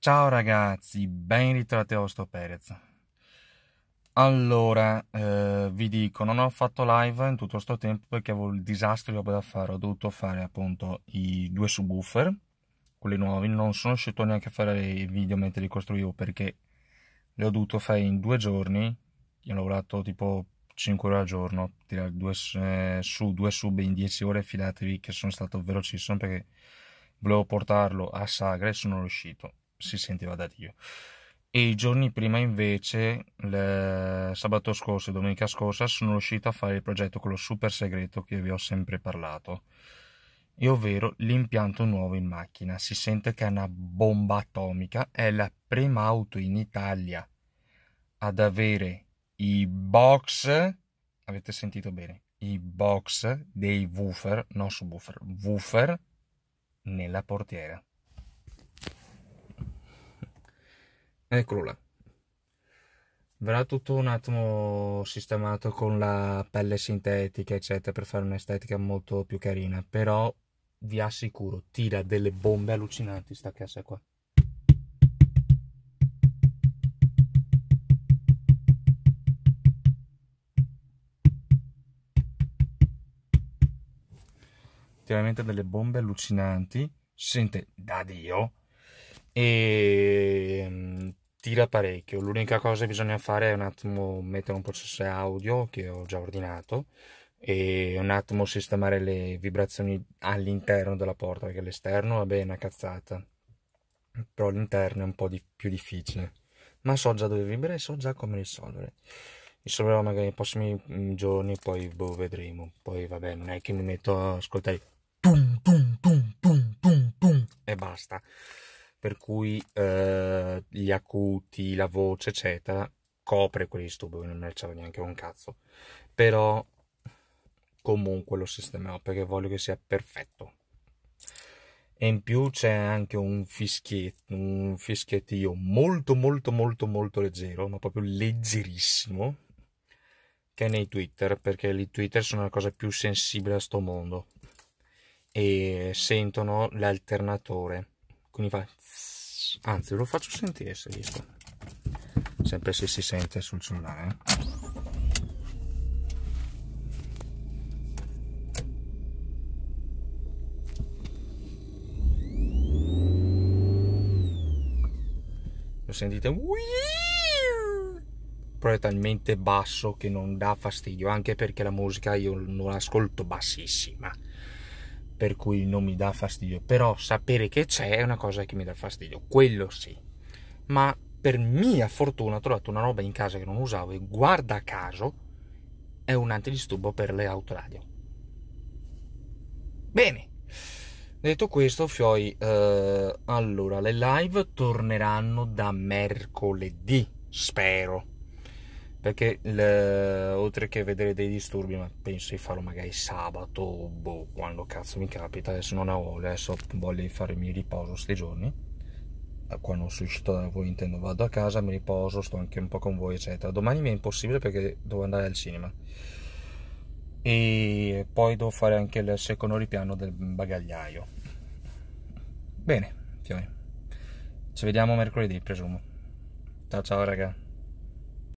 Ciao ragazzi, ben ritrovati da vostro Perez. Allora, eh, vi dico, non ho fatto live in tutto questo tempo perché avevo il disastro di roba da fare. Ho dovuto fare appunto i due subwoofer, quelli nuovi. Non sono riuscito neanche a fare i video mentre li costruivo perché li ho dovuto fare in due giorni. Io ho lavorato tipo 5 ore al giorno, tirare due, eh, su due sub in 10 ore, fidatevi che sono stato velocissimo perché volevo portarlo a Sagra e sono riuscito si sentiva da Dio. E i giorni prima invece, sabato scorso e domenica scorsa, sono riuscito a fare il progetto quello super segreto che vi ho sempre parlato. E ovvero l'impianto nuovo in macchina. Si sente che è una bomba atomica. È la prima auto in Italia ad avere i box. Avete sentito bene? I box dei woofer, non subwoofer, woofer nella portiera. Eccolo là. Verrà tutto un attimo sistemato con la pelle sintetica, eccetera, per fare un'estetica molto più carina. Però vi assicuro, tira delle bombe allucinanti sta cassa qua. Veramente delle bombe allucinanti. Sente da Dio e ehm, tira parecchio. L'unica cosa che bisogna fare è un attimo mettere un processore audio che ho già ordinato e un attimo sistemare le vibrazioni all'interno della porta perché l'esterno va bene, una cazzata, però l'interno è un po' di, più difficile. Ma so già dove vibrare e so già come risolvere. Risolverò magari nei prossimi mm, giorni, poi boh, vedremo. Poi vabbè, non è che mi metto a ascoltare Pum, pum, pum, pum, pum, pum, e basta per cui eh, gli acuti, la voce, eccetera, copre quel disturbo, non ne c'era neanche un cazzo. Però comunque lo sistemerò perché voglio che sia perfetto. E in più c'è anche un, fischietto, un fischiettio molto molto molto molto leggero, ma proprio leggerissimo, che è nei Twitter, perché i Twitter sono la cosa più sensibile a sto mondo. E sentono l'alternatore quindi va anzi lo faccio sentire se riesco sempre se si sente sul cellulare eh. lo sentite però è talmente basso che non dà fastidio anche perché la musica io non l'ascolto bassissima per cui non mi dà fastidio, però sapere che c'è è una cosa che mi dà fastidio, quello sì. Ma per mia fortuna ho trovato una roba in casa che non usavo e guarda caso è un antidisturbo per le autoradio. Bene, detto questo, Fioi, eh, allora le live torneranno da mercoledì, spero perché le, oltre che vedere dei disturbi, ma penso di farlo magari sabato, boh, quando cazzo mi capita, adesso non ho, adesso voglio fare il mio riposo sti giorni, quando sono uscito da voi intendo vado a casa, mi riposo, sto anche un po' con voi, eccetera. Domani mi è impossibile perché devo andare al cinema. E poi devo fare anche il secondo ripiano del bagagliaio. Bene, Fiori. Ci vediamo mercoledì, presumo. Ciao ciao raga.